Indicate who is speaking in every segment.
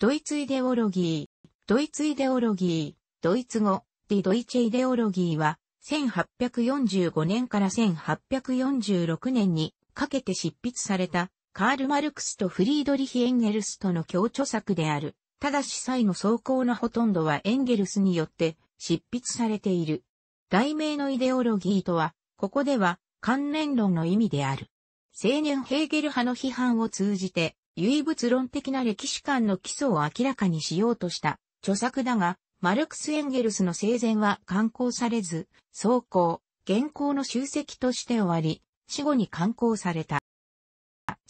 Speaker 1: ドイツイデオロギー、ドイツイデオロギー、ドイツ語、ディ・ドイチェイデオロギーは、1845年から1846年にかけて執筆された、カール・マルクスとフリードリヒ・エンゲルスとの共著作である。ただし際の草稿のほとんどはエンゲルスによって執筆されている。題名のイデオロギーとは、ここでは関連論の意味である。青年ヘーゲル派の批判を通じて、唯物論的な歴史観の基礎を明らかにしようとした著作だが、マルクス・エンゲルスの生前は刊行されず、草稿、原稿の集積として終わり、死後に刊行された。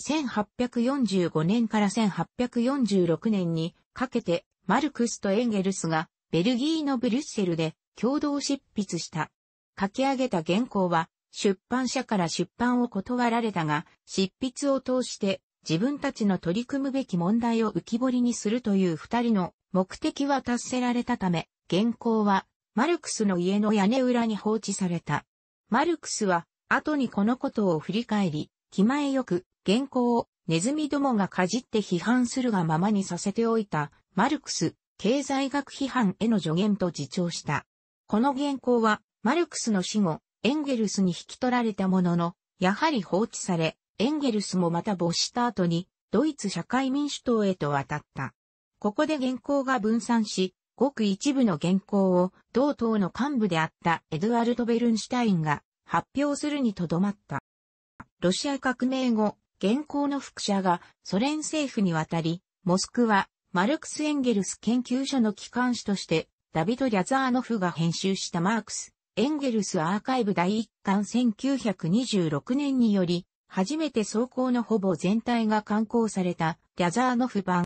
Speaker 1: 1845年から1846年にかけて、マルクスとエンゲルスがベルギーのブリュッセルで共同執筆した。書き上げた原稿は出版社から出版を断られたが、執筆を通して自分たちの取り組むべき問題を浮き彫りにするという二人の目的は達せられたため、原稿はマルクスの家の屋根裏に放置された。マルクスは後にこのことを振り返り、気前よく原稿をネズミどもがかじって批判するがままにさせておいたマルクス経済学批判への助言と自重した。この原稿はマルクスの死後、エンゲルスに引き取られたものの、やはり放置され、エンゲルスもまた没した後に、ドイツ社会民主党へと渡った。ここで原稿が分散し、ごく一部の原稿を同党の幹部であったエドワルト・ベルンシュタインが発表するにとどまった。ロシア革命後、原稿の副社がソ連政府に渡り、モスクワ、マルクス・エンゲルス研究所の機関紙として、ダビド・リャザーノフが編集したマークス、エンゲルスアーカイブ第1巻1926年により、初めて走行のほぼ全体が刊行されたリャザーノフ版。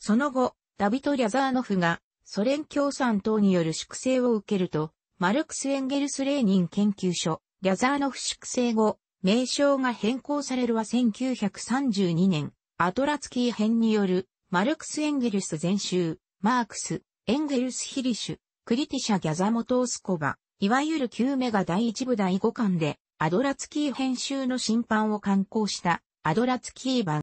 Speaker 1: その後、ダビト・リャザーノフがソ連共産党による粛清を受けると、マルクス・エンゲルス・レーニン研究所、リャザーノフ粛清後、名称が変更されるは1932年、アトラツキー編による、マルクス・エンゲルス全集、マークス、エンゲルス・ヒリシュ、クリティシャ・ギャザモトースコバ、いわゆる9メガ第1部第5巻で、アドラツキー編集の審判を刊行したアドラツキー版。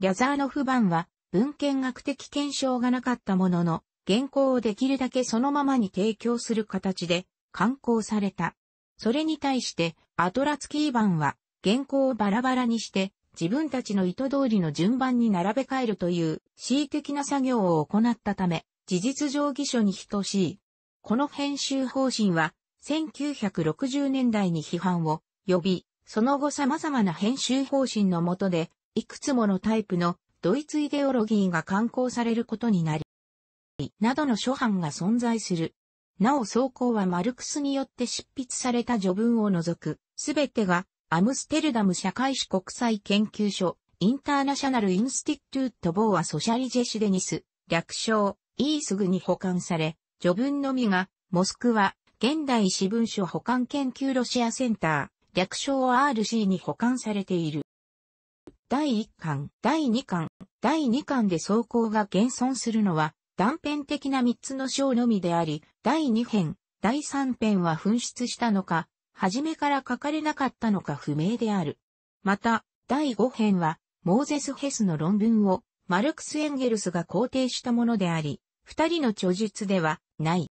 Speaker 1: リャザーノフ版は文献学的検証がなかったものの、原稿をできるだけそのままに提供する形で刊行された。それに対して、アドラツキー版は原稿をバラバラにして自分たちの意図通りの順番に並べ替えるという恣意的な作業を行ったため、事実上議書に等しい。この編集方針は1960年代に批判を呼び、その後様々な編集方針の下で、いくつものタイプのドイツイデオロギーが刊行されることになり、などの諸版が存在する。なお草稿はマルクスによって執筆された序文を除く、すべてがアムステルダム社会史国際研究所、インターナショナルインスティトゥートボーアソシャリジェシデニス、略称、イースグに保管され、序文のみが、モスクワ、現代史文書保管研究ロシアセンター、略称 RC に保管されている。第1巻、第2巻、第2巻で走行が現存するのは断片的な3つの章のみであり、第2編、第3編は紛失したのか、初めから書かれなかったのか不明である。また、第5編は、モーゼス・ヘスの論文を、マルクス・エンゲルスが肯定したものであり、二人の著述では、ない。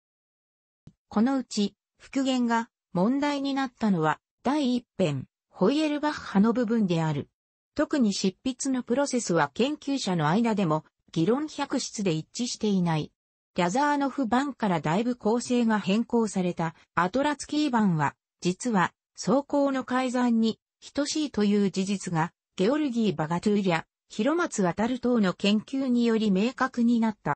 Speaker 1: このうち、復元が問題になったのは、第一編、ホイエルバッハの部分である。特に執筆のプロセスは研究者の間でも、議論百出で一致していない。リャザーノフ版からだいぶ構成が変更されたアトラツキー版は、実は、装甲の改ざんに等しいという事実が、ゲオルギー・バガトゥーリャ、広松渡る等の研究により明確になった。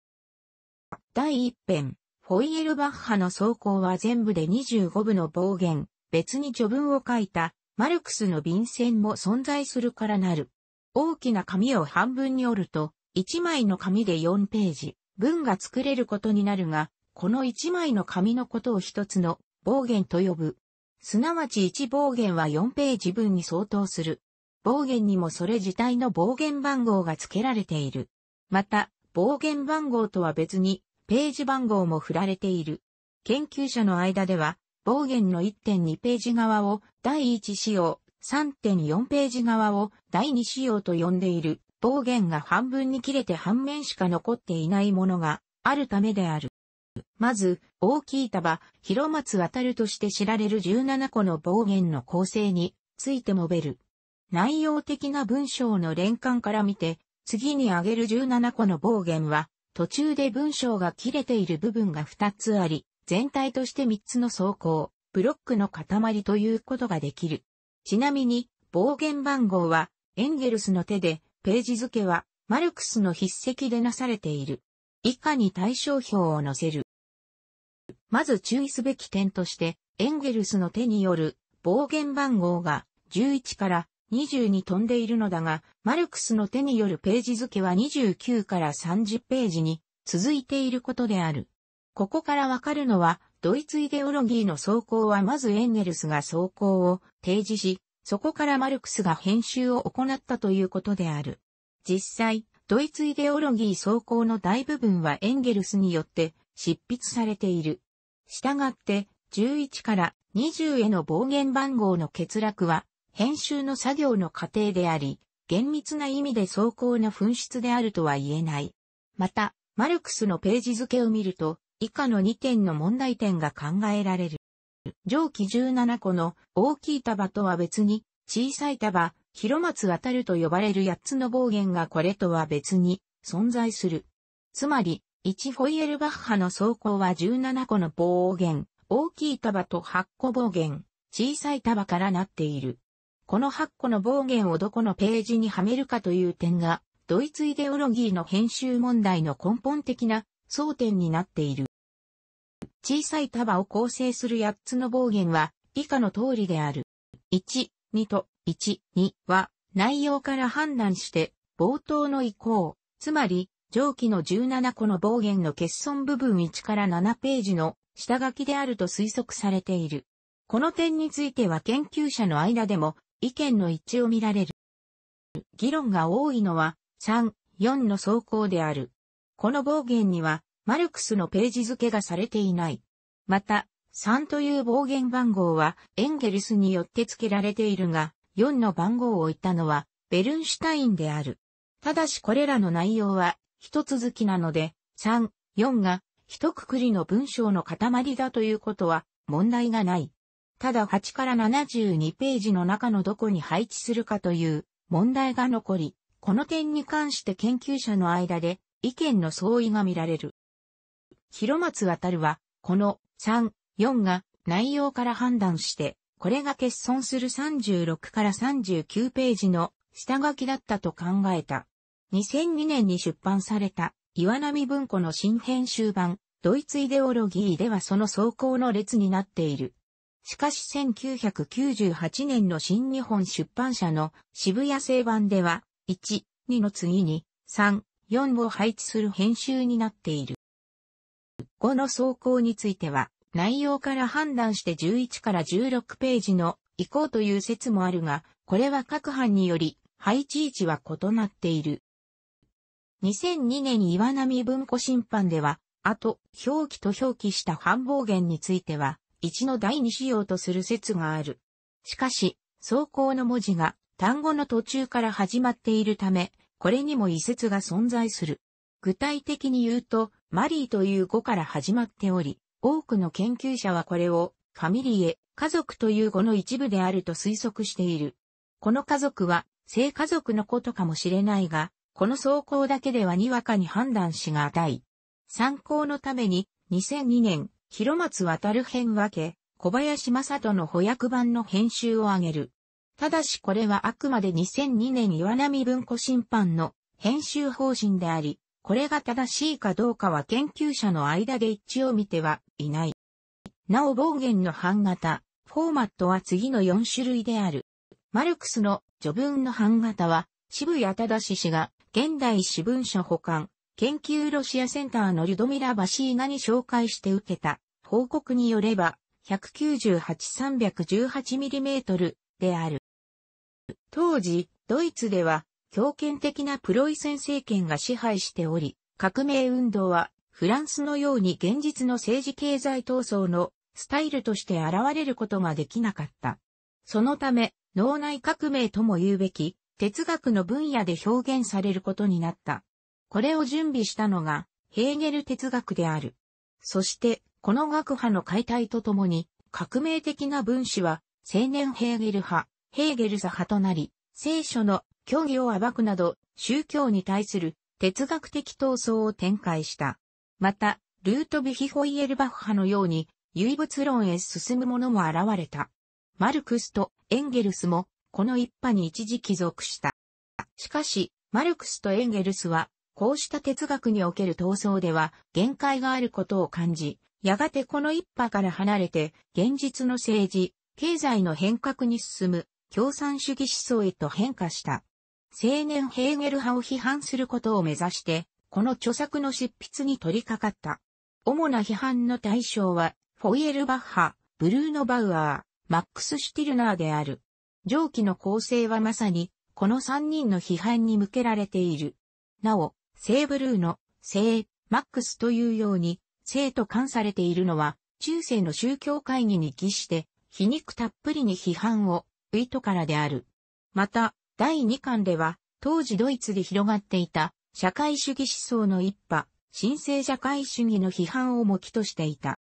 Speaker 1: 第一編、ホイエルバッハの走行は全部で25部の暴言、別に序文を書いた、マルクスの便箋も存在するからなる。大きな紙を半分に折ると、1枚の紙で4ページ、文が作れることになるが、この1枚の紙のことを一つの暴言と呼ぶ。すなわち1暴言は4ページ分に相当する。暴言にもそれ自体の暴言番号が付けられている。また、暴言番号とは別に、ページ番号も振られている。研究者の間では、暴言の1.2ページ側を第1仕様、3.4ページ側を第2仕様と呼んでいる。暴言が半分に切れて半面しか残っていないものがあるためである。まず、大きい束、広松渡るとして知られる17個の暴言の構成について述べる。内容的な文章の連関から見て、次に挙げる17個の暴言は、途中で文章が切れている部分が2つあり、全体として3つの走行、ブロックの塊ということができる。ちなみに、暴言番号は、エンゲルスの手で、ページ付けは、マルクスの筆跡でなされている。以下に対象表を載せる。まず注意すべき点として、エンゲルスの手による暴言番号が11から20に飛んでいるのだが、マルクスの手によるページ付けは29から30ページに続いていることである。ここからわかるのは、ドイツイデオロギーの走行はまずエンゲルスが走行を提示し、そこからマルクスが編集を行ったということである。実際、ドイツイデオロギー走行の大部分はエンゲルスによって執筆されている。したがって、11から20への暴言番号の欠落は編集の作業の過程であり、厳密な意味で走行の紛失であるとは言えない。また、マルクスのページ付けを見ると、以下の2点の問題点が考えられる。上記17個の大きい束とは別に、小さい束、広松渡ると呼ばれる8つの暴言がこれとは別に存在する。つまり、1ホイエルバッハの走行は17個の暴言、大きい束と8個暴言、小さい束からなっている。この8個の暴言をどこのページにはめるかという点が、ドイツイデオロギーの編集問題の根本的な争点になっている。小さい束を構成する8つの暴言は、以下の通りである。1、2と1、2は、内容から判断して、冒頭の移行、つまり、上記の17個の暴言の欠損部分1から7ページの下書きであると推測されている。この点については研究者の間でも意見の一致を見られる。議論が多いのは、3、4の走行である。この暴言には、マルクスのページ付けがされていない。また、3という暴言番号は、エンゲルスによって付けられているが、4の番号を置いたのは、ベルンシュタインである。ただしこれらの内容は、一続きなので、3、4が、一括りの文章の塊だということは、問題がない。ただ8から72ページの中のどこに配置するかという問題が残り、この点に関して研究者の間で意見の相違が見られる。広松渡は、この3、4が内容から判断して、これが欠損する36から39ページの下書きだったと考えた。2002年に出版された岩波文庫の新編集版、ドイツイデオロギーではその走行の列になっている。しかし1998年の新日本出版社の渋谷製版では、1、2の次に、3、4を配置する編集になっている。5の走行については、内容から判断して11から16ページの移行という説もあるが、これは各班により配置位置は異なっている。2002年岩波文庫審判では、あと、表記と表記した繁忙源については、1の第2仕様とする説がある。しかし、草稿の文字が単語の途中から始まっているため、これにも異説が存在する。具体的に言うと、マリーという語から始まっており、多くの研究者はこれを、ファミリエ、家族という語の一部であると推測している。この家族は、性家族のことかもしれないが、この走行だけではにわかに判断しがたい。参考のために、2002年、広松渡編分け、小林正人の保訳版の編集を挙げる。ただしこれはあくまで2002年岩波文庫審判の編集方針であり、これが正しいかどうかは研究者の間で一致を見てはいない。なお暴言の版型、フォーマットは次の4種類である。マルクスの序文の版型は、渋谷正氏が現代私文書保管、研究ロシアセンターのリュドミラ・バシーナに紹介して受けた報告によれば、198-318mm である。当時、ドイツでは、強権的なプロイセン政権が支配しており、革命運動は、フランスのように現実の政治経済闘争のスタイルとして現れることができなかった。そのため、脳内革命とも言うべき、哲学の分野で表現されることになった。これを準備したのが、ヘーゲル哲学である。そして、この学派の解体とともに、革命的な分子は、青年ヘーゲル派、ヘーゲル座派となり、聖書の虚偽を暴くなど、宗教に対する哲学的闘争を展開した。また、ルートビヒホイエルバッハのように、唯物論へ進む者も現れた。マルクスとエンゲルスも、この一派に一時帰属した。しかし、マルクスとエンゲルスは、こうした哲学における闘争では限界があることを感じ、やがてこの一派から離れて、現実の政治、経済の変革に進む、共産主義思想へと変化した。青年ヘーゲル派を批判することを目指して、この著作の執筆に取り掛かった。主な批判の対象は、フォイエルバッハ、ブルーノ・バウアー、マックス・シュティルナーである。上記の構成はまさに、この三人の批判に向けられている。なお、聖ブルーノ、聖、マックスというように、生と冠されているのは、中世の宗教会議に帰して、皮肉たっぷりに批判を、ウィトからである。また、第2巻では、当時ドイツで広がっていた、社会主義思想の一派、新生社会主義の批判をもきとしていた。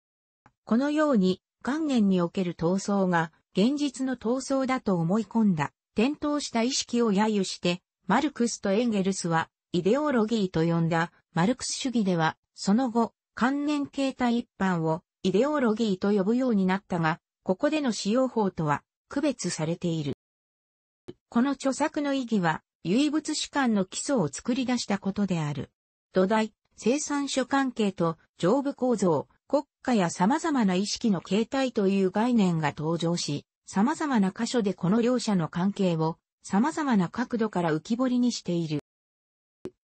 Speaker 1: このように、元年における闘争が、現実の闘争だと思い込んだ、転倒した意識を揶揄して、マルクスとエンゲルスは、イデオロギーと呼んだ、マルクス主義では、その後、観念形態一般をイデオロギーと呼ぶようになったが、ここでの使用法とは区別されている。この著作の意義は、唯物史観の基礎を作り出したことである。土台、生産所関係と上部構造、国家や様々な意識の形態という概念が登場し、様々な箇所でこの両者の関係を様々な角度から浮き彫りにしている。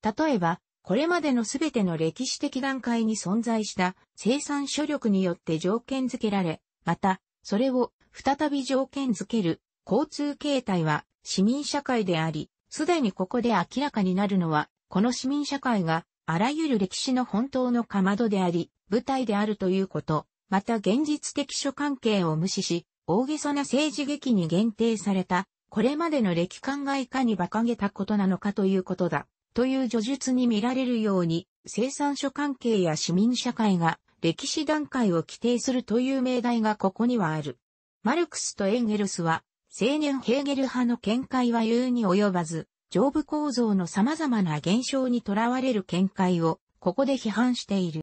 Speaker 1: 例えば、これまでのすべての歴史的段階に存在した生産所力によって条件付けられ、また、それを再び条件付ける交通形態は市民社会であり、すでにここで明らかになるのは、この市民社会があらゆる歴史の本当のかまどであり、舞台であるということ、また現実的諸関係を無視し、大げさな政治劇に限定された、これまでの歴考えかに馬鹿げたことなのかということだ。という叙述に見られるように、生産所関係や市民社会が歴史段階を規定するという命題がここにはある。マルクスとエンゲルスは、青年ヘーゲル派の見解は言うに及ばず、上部構造の様々な現象にとらわれる見解を、ここで批判している。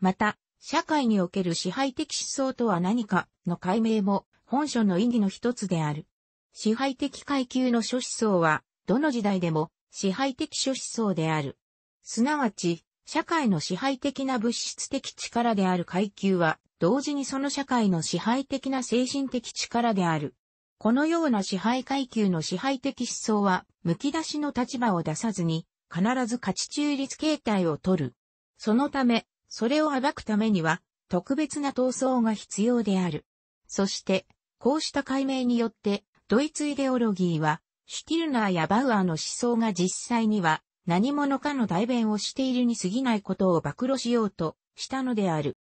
Speaker 1: また、社会における支配的思想とは何かの解明も本書の意義の一つである。支配的階級の諸思想は、どの時代でも支配的諸思想である。すなわち、社会の支配的な物質的力である階級は、同時にその社会の支配的な精神的力である。このような支配階級の支配的思想は、剥き出しの立場を出さずに、必ず価値中立形態をとる。そのため、それを暴くためには、特別な闘争が必要である。そして、こうした解明によって、ドイツイデオロギーは、シュティルナーやバウアーの思想が実際には何者かの代弁をしているに過ぎないことを暴露しようとしたのである。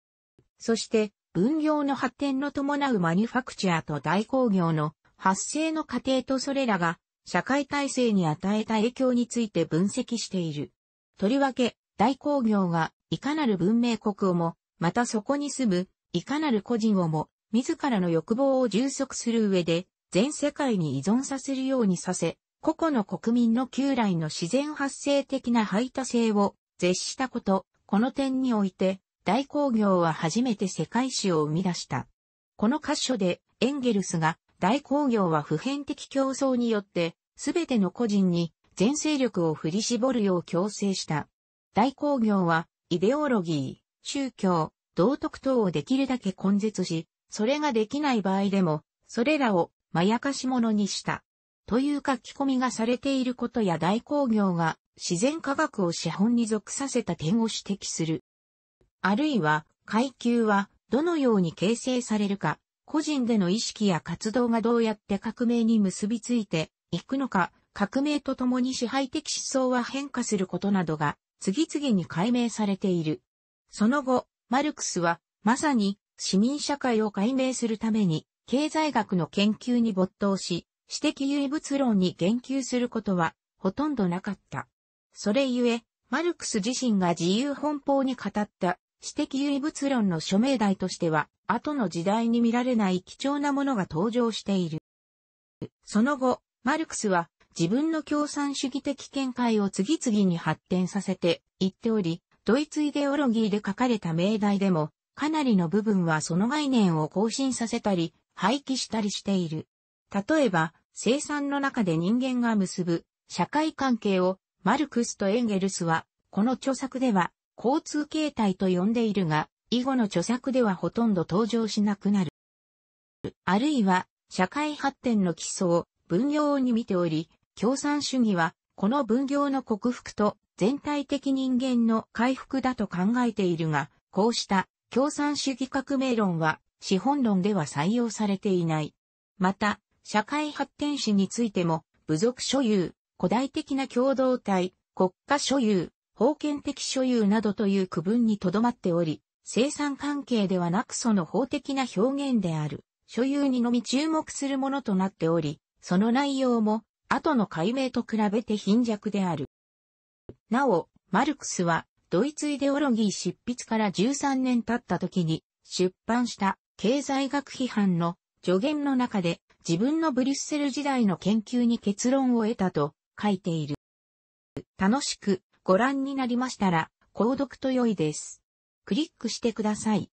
Speaker 1: そして、分業の発展の伴うマニュファクチャーと大工業の発生の過程とそれらが社会体制に与えた影響について分析している。とりわけ、大工業がいかなる文明国をも、またそこに住むいかなる個人をも、自らの欲望を充足する上で全世界に依存させるようにさせ、個々の国民の旧来の自然発生的な排他性を絶したこと、この点において、大工業は初めて世界史を生み出した。この箇所で、エンゲルスが、大工業は普遍的競争によって、すべての個人に全勢力を振り絞るよう強制した。大工業は、イデオロギー、宗教、道徳等をできるだけ根絶し、それができない場合でも、それらをまやかし者にした。という書き込みがされていることや大工業が自然科学を資本に属させた点を指摘する。あるいは、階級はどのように形成されるか、個人での意識や活動がどうやって革命に結びついていくのか、革命とともに支配的思想は変化することなどが次々に解明されている。その後、マルクスはまさに市民社会を解明するために経済学の研究に没頭し、私的唯物論に言及することはほとんどなかった。それゆえ、マルクス自身が自由奔放に語った私的唯物論の署名題としては、後の時代に見られない貴重なものが登場している。その後、マルクスは自分の共産主義的見解を次々に発展させて言っており、ドイツイデオロギーで書かれた命題でも、かなりの部分はその概念を更新させたり、廃棄したりしている。例えば、生産の中で人間が結ぶ社会関係をマルクスとエンゲルスは、この著作では交通形態と呼んでいるが、以後の著作ではほとんど登場しなくなる。あるいは、社会発展の基礎を分業に見ており、共産主義は、この分業の克服と全体的人間の回復だと考えているが、こうした共産主義革命論は資本論では採用されていない。また、社会発展史についても、部族所有、古代的な共同体、国家所有、封建的所有などという区分にとどまっており、生産関係ではなくその法的な表現である、所有にのみ注目するものとなっており、その内容も、後の解明と比べて貧弱である。なお、マルクスは、ドイツイデオロギー執筆から13年経った時に、出版した経済学批判の助言の中で自分のブリュッセル時代の研究に結論を得たと書いている。楽しくご覧になりましたら、購読と良いです。クリックしてください。